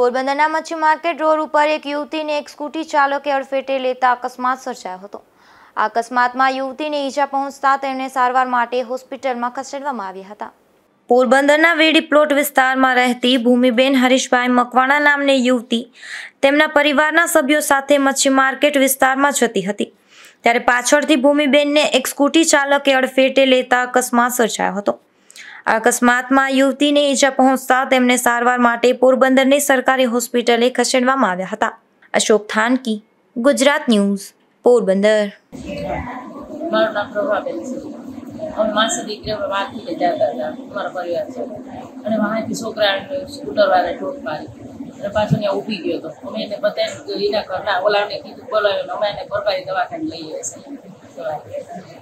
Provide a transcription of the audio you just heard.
પોરબંદરના મચ્છી market road ઉપર એક યુવતીને એક સ્કૂટી ચાલકે અડફેટે લેતા અકસ્માત સર્જાયો હતો આ અકસ્માતમાં યુવતીને ઈજા પહોંચતા તેમને સારવાર માટે હોસ્પિટલમાં ખસેડવામાં આવ્યા હતા પોરબંદરના વેડી પ્લોટ વિસ્તારમાં રહેતી ભૂમિબેન હરીશભાઈ મકવાણા નામની યુવતી તેમના પરિવારના સભ્યો સાથે મચ્છી માર્કેટ વિસ્તારમાં જતી હતી ત્યારે પાછળથી ભૂમિબેનને એક સ્કૂટી ચાલકે અડફેટે લેતા અકસ્માત સર્જાયો હતો આ અકસ્માતમાં યુવતીને ઈજા પહોંચતા તેમને સારવાર માટે પોરબંદરની સરકારી હોસ્પિટલે ખસેડવામાં આવ્યા હતા અશોક થાનકી ગુજરાત ન્યૂઝ પોરબંદર મારું નામ પ્રભાબેન અમે માસી દીકરીઓ હતા અમારા પરિવાર છે અને વાંકી છોકરા સ્કૂટરવાળા ઠોક મારી અને પાછો ત્યાં ઊભી ગયો હતો અમે એને બધા એના ઘરના ઓલાને કીધું બોલાવ્યો અમે એને ભરપારી દવાખાને લઈ આવ્યા છીએ